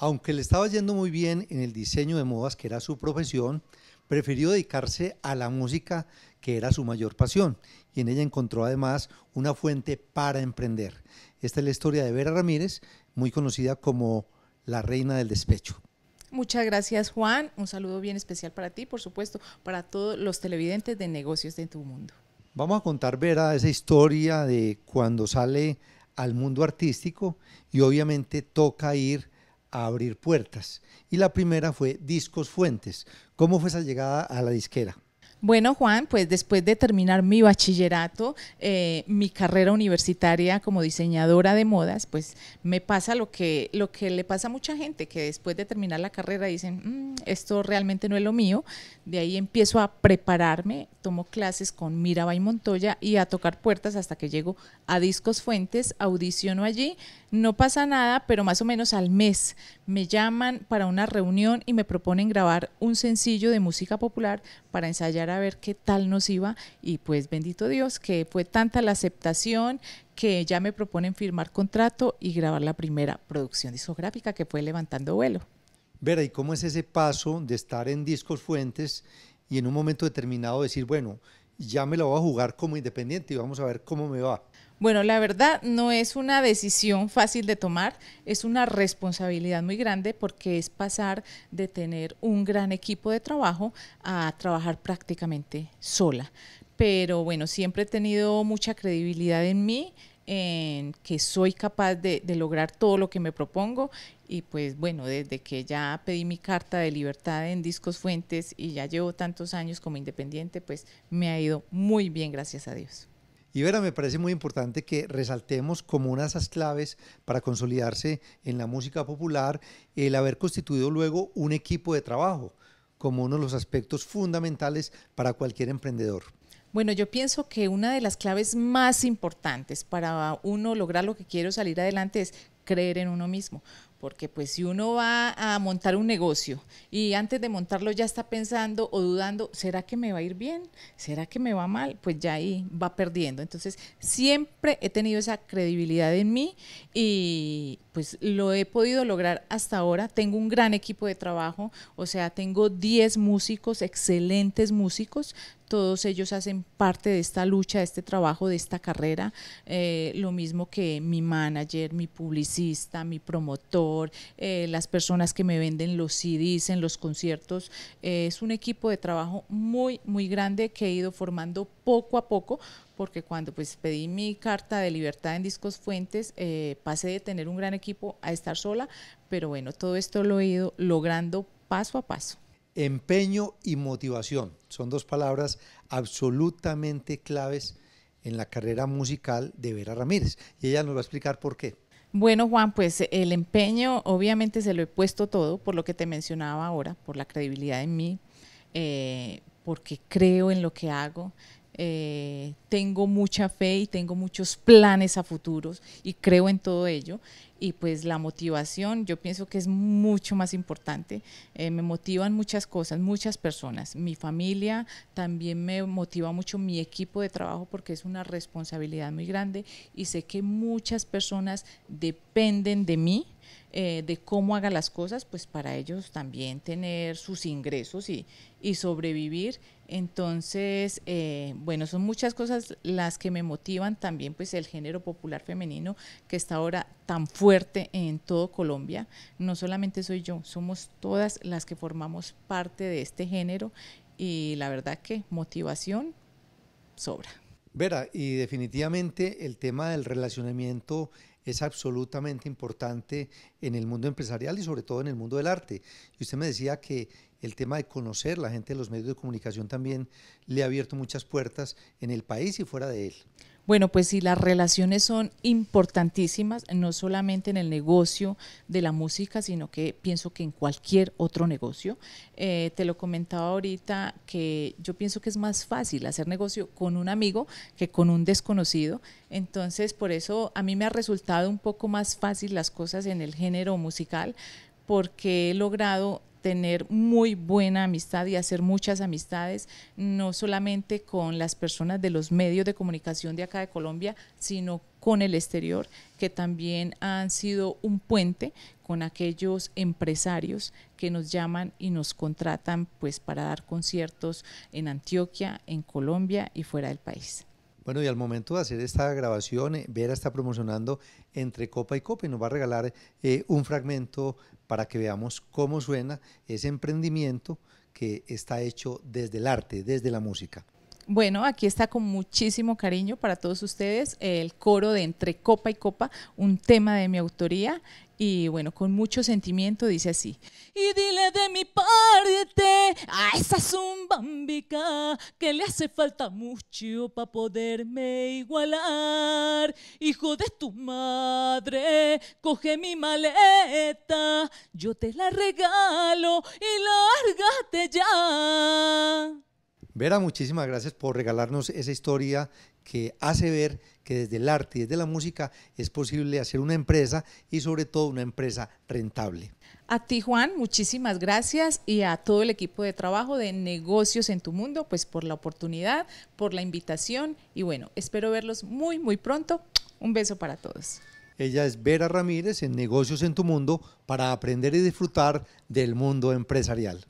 Aunque le estaba yendo muy bien en el diseño de modas, que era su profesión, prefirió dedicarse a la música, que era su mayor pasión, y en ella encontró además una fuente para emprender. Esta es la historia de Vera Ramírez, muy conocida como la reina del despecho. Muchas gracias Juan, un saludo bien especial para ti, por supuesto, para todos los televidentes de negocios de tu mundo. Vamos a contar, Vera, esa historia de cuando sale al mundo artístico y obviamente toca ir a abrir puertas. Y la primera fue Discos Fuentes. ¿Cómo fue esa llegada a la disquera? Bueno, Juan, pues después de terminar mi bachillerato, eh, mi carrera universitaria como diseñadora de modas, pues me pasa lo que, lo que le pasa a mucha gente, que después de terminar la carrera dicen, mm, esto realmente no es lo mío. De ahí empiezo a prepararme, tomo clases con Miraba y Montoya y a tocar puertas hasta que llego a Discos Fuentes, audiciono allí, no pasa nada, pero más o menos al mes me llaman para una reunión y me proponen grabar un sencillo de música popular para ensayar a ver qué tal nos iba y pues bendito Dios que fue tanta la aceptación que ya me proponen firmar contrato y grabar la primera producción discográfica que fue Levantando Vuelo. Vera, ¿y cómo es ese paso de estar en Discos Fuentes y en un momento determinado decir, bueno, ya me la voy a jugar como independiente y vamos a ver cómo me va? Bueno, la verdad no es una decisión fácil de tomar, es una responsabilidad muy grande porque es pasar de tener un gran equipo de trabajo a trabajar prácticamente sola. Pero bueno, siempre he tenido mucha credibilidad en mí, en que soy capaz de, de lograr todo lo que me propongo y pues bueno, desde que ya pedí mi carta de libertad en Discos Fuentes y ya llevo tantos años como independiente, pues me ha ido muy bien, gracias a Dios. Y Ibera me parece muy importante que resaltemos como una de esas claves para consolidarse en la música popular el haber constituido luego un equipo de trabajo como uno de los aspectos fundamentales para cualquier emprendedor. Bueno, yo pienso que una de las claves más importantes para uno lograr lo que quiero salir adelante es creer en uno mismo, porque pues si uno va a montar un negocio y antes de montarlo ya está pensando o dudando, ¿será que me va a ir bien? ¿Será que me va mal? Pues ya ahí va perdiendo. Entonces siempre he tenido esa credibilidad en mí y pues lo he podido lograr hasta ahora. Tengo un gran equipo de trabajo, o sea, tengo 10 músicos, excelentes músicos, todos ellos hacen parte de esta lucha, de este trabajo, de esta carrera, eh, lo mismo que mi manager, mi publicista, mi promotor eh, las personas que me venden los CDs en los conciertos. Eh, es un equipo de trabajo muy, muy grande que he ido formando poco a poco porque cuando pues pedí mi carta de libertad en Discos Fuentes, eh, pasé de tener un gran equipo a estar sola, pero bueno, todo esto lo he ido logrando paso a paso. Empeño y motivación son dos palabras absolutamente claves en la carrera musical de Vera Ramírez y ella nos va a explicar por qué. Bueno, Juan, pues el empeño obviamente se lo he puesto todo por lo que te mencionaba ahora, por la credibilidad en mí, eh, porque creo en lo que hago, eh, tengo mucha fe y tengo muchos planes a futuros y creo en todo ello. Y pues la motivación yo pienso que es mucho más importante. Eh, me motivan muchas cosas, muchas personas. Mi familia también me motiva mucho, mi equipo de trabajo porque es una responsabilidad muy grande y sé que muchas personas dependen de mí eh, de cómo haga las cosas, pues para ellos también tener sus ingresos y, sobrevivir. Entonces, eh, bueno, son muchas cosas las que me motivan también, pues el género popular femenino que está ahora tan fuerte en todo Colombia. No solamente soy yo, somos todas las que formamos parte de este género y la verdad que motivación sobra. Vera, y definitivamente el tema del relacionamiento es absolutamente importante en el mundo empresarial y sobre todo en el mundo del arte. Y usted me decía que el tema de conocer la gente de los medios de comunicación también le ha abierto muchas puertas en el país y fuera de él. Bueno, pues sí, las relaciones son importantísimas, no solamente en el negocio de la música, sino que pienso que en cualquier otro negocio. Eh, te lo comentaba ahorita que yo pienso que es más fácil hacer negocio con un amigo que con un desconocido. Entonces, por eso a mí me ha resultado un poco más fácil las cosas en el género musical porque he logrado tener muy buena amistad y hacer muchas amistades, no solamente con las personas de los medios de comunicación de acá de Colombia, sino con el exterior, que también han sido un puente con aquellos empresarios que nos llaman y nos contratan pues para dar conciertos en Antioquia, en Colombia y fuera del país. Bueno, y al momento de hacer esta grabación, eh, Vera está promocionando entre copa y copa y nos va a regalar eh, un fragmento para que veamos cómo suena ese emprendimiento que está hecho desde el arte, desde la música. Bueno, aquí está con muchísimo cariño para todos ustedes el coro de Entre Copa y Copa, un tema de mi autoría y bueno, con mucho sentimiento dice así. Y dile de mi parte a ah, esa zumbambica que le hace falta mucho para poderme igualar. Hijo de tu madre, coge mi maleta, yo te la regalo y lárgate ya Vera, muchísimas gracias por regalarnos esa historia que hace ver que desde el arte y desde la música es posible hacer una empresa y sobre todo una empresa rentable. A ti Juan, muchísimas gracias y a todo el equipo de trabajo de Negocios en tu Mundo, pues por la oportunidad, por la invitación y bueno, espero verlos muy, muy pronto. Un beso para todos. Ella es Vera Ramírez en Negocios en tu Mundo para aprender y disfrutar del mundo empresarial.